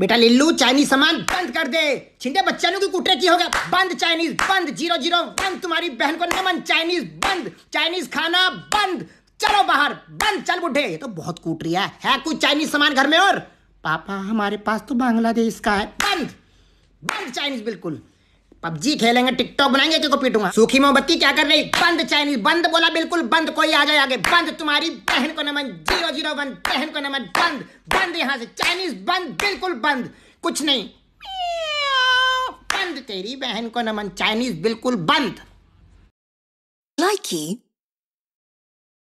बेटा लिल्लू चाइनीज सामान बंद कर दे छिंडे बच्चनों की कुटरे की हो गया बंद चाइनीज बंद जीरो जीरो बंद तुम्हारी बहन को नमन चाइनीज बंद चाइनीज खाना बंद चलो बाहर बंद चल बुढ़े ये तो बहुत कूट रही है, है कुछ चाइनीज सामान घर में और पापा हमारे पास तो बांग्लादेश का है बंद बंद चाइनीज बिल्कुल पबजी खेलेंगे टिकटॉक बनाएंगे किसी को पीटूंगा सूखी मोमबत्ती क्या कर रही बंद चाइनीज बंद बोला बिल्कुल बंद कोई आ जाए आगे बंद तुम्हारी बहन को नमन जीरो जीरो बंद बहन को नमन बंद बंद यहाँ से चाइनीज बंद बिल्कुल बंद कुछ नहीं बंद तेरी बहन को नमन चाइनीज बिल्कुल बंद लाइकी